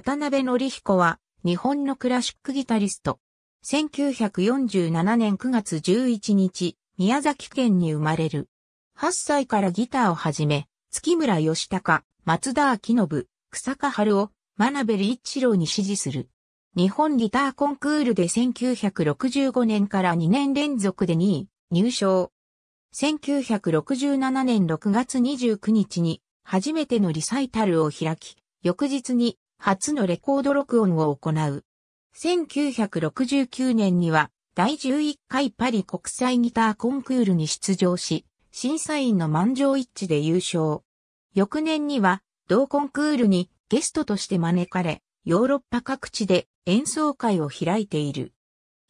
渡辺則彦は、日本のクラシックギタリスト。1947年9月11日、宮崎県に生まれる。8歳からギターを始め、月村義隆、松田明信、草加春夫、真鍋る一郎に支持する。日本ギターコンクールで1965年から2年連続で2位、入賞。1967年6月29日に初めてのリサイタルを開き、翌日に初のレコード録音を行う。1969年には第11回パリ国際ギターコンクールに出場し、審査員の満場一致で優勝。翌年には同コンクールにゲストとして招かれ、ヨーロッパ各地で演奏会を開いている。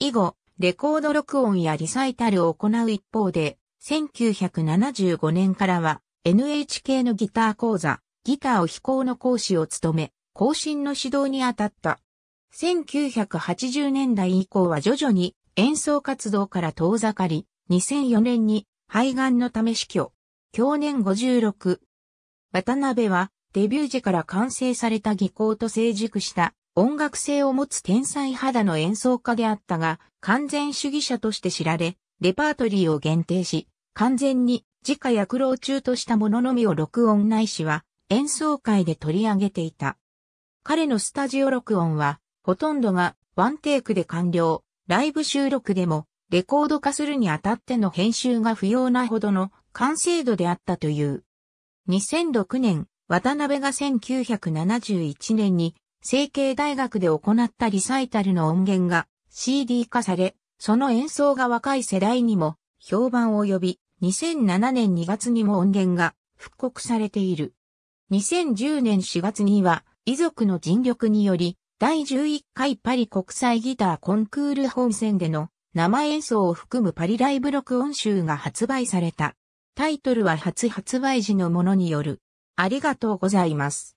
以後、レコード録音やリサイタルを行う一方で、1975年からは NHK のギター講座、ギターを飛行の講師を務め、更新の指導に当たった。1980年代以降は徐々に演奏活動から遠ざかり、2004年に肺がんのため死去。去年56。渡辺はデビュー時から完成された技巧と成熟した音楽性を持つ天才肌の演奏家であったが、完全主義者として知られ、レパートリーを限定し、完全に自家躍老中としたもののみを録音ないしは演奏会で取り上げていた。彼のスタジオ録音は、ほとんどがワンテイクで完了、ライブ収録でも、レコード化するにあたっての編集が不要なほどの完成度であったという。2006年、渡辺が1971年に、成形大学で行ったリサイタルの音源が CD 化され、その演奏が若い世代にも評判を呼び、2007年2月にも音源が復刻されている。2010年4月には遺族の尽力により、第11回パリ国際ギターコンクール本戦での生演奏を含むパリライブ録音集が発売された。タイトルは初発売時のものによる。ありがとうございます。